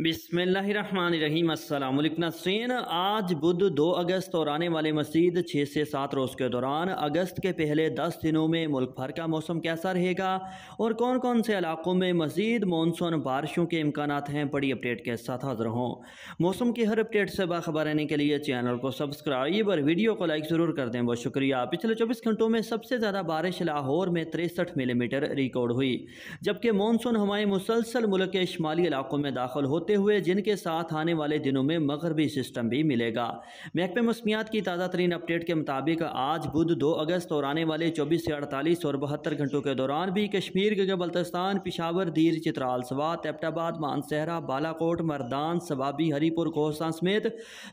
बिसमीम नासरीन आज बुध दो अगस्त और आने वाले मसीद छः से सात रोज़ के दौरान अगस्त के पहले दस दिनों में मुल्क भर का मौसम कैसा रहेगा और कौन कौन से इलाकों में मजीद मानसून बारिशों के इम्कान हैं बड़ी अपडेट के साथ हाजिर हों मौसम की हर अपडेट से बाखबर रहने के लिए चैनल को सब्सक्राइब और वीडियो को लाइक ज़रूर कर दें बहुत शुक्रिया पिछले चौबीस घंटों में सबसे ज़्यादा बारिश लाहौर में तिरसठ मिलीमीटर रिकॉर्ड हुई जबकि मानसून हमारे मुसलसल मुल्क के शुमाली इलाकों में दाखिल हो होते हुए जिनके साथ आने वाले दिनों में मगरबी सिस्टम भी मिलेगा महकमे मौसमियात की ताज़ा तरीन अपडेट के मुताबिक आज बुध दो अगस्त और आने वाले चौबीस से अड़तालीस और बहत्तर घंटों के दौरान भी कश्मीर के बल्तस्तान पिशावर दीर चित्राल सवात एबटाबाद मानसहरा बालाकोट मरदान सबाबी हरीपुर कोहसा समेत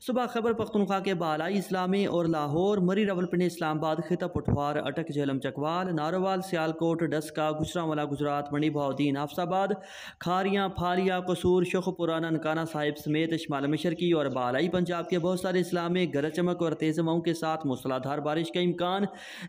सुबह खबर पख्तनख्वा के बालाई इस्लामी और लाहौर मरी रावलपिंडी इस्लामाबाद खिता पुठवार अटक झेलम चकवाल नारोवाल सियालकोट डस्का गुजरावाला गुजरात मणिभाव आफसाबाद हाफसाबाद खारियाँ फालिया कसूर शख पुराना ननकाना साहिब समेत शमाल मिशर की और बालाई पंजाब के बहुत सारे इस्लाम में गरज चमक और तेज़ मऊ के साथ मूसलाधार बारिश का इम्कान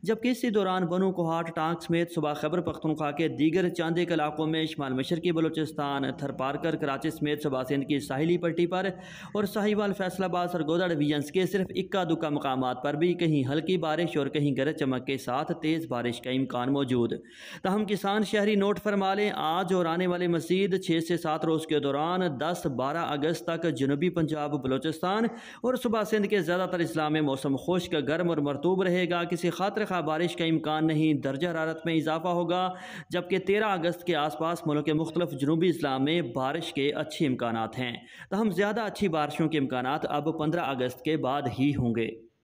जबकि इसी दौरान बनू कोहाट टांग समेत सुबह खबर पख्तनख्वा के दीगर चांदे के इलाकों में शमाल मिशर की बलोचिस्तान थरपारकर कराची समेत सुबह सिंध की साहिली पट्टी पर और साहिवाल फैसलाबाद सरगोदा डिवीजन के सिर्फ इक्का दुक्का मकाम पर भी कहीं हल्की बारिश और कहीं गरज चमक के साथ तेज़ बारिश का इम्कान मौजूद तहम किसान शहरी नोट फरमा लें आज और आने वाले मजीद छः से सात रोज़ के दौरान दस बारह अगस्त तक जनूबी पंजाब बलोचिस्तान और सुबह सिंध के ज़्यादातर इस्लाम में मौसम खुश्क गर्म और मरतूब रहेगा किसी खातर खा बारिश का इम्कान नहीं दर्ज हरारत में इजाफा होगा जबकि तेरह अगस्त के आसपास मुल्क के मुख्तलिफ जनूबी इस्लाम में बारिश के अच्छे इम्कान हैं तहम तो ज़्यादा अच्छी बारिशों के इम्कान अब पंद्रह अगस्त के बाद ही होंगे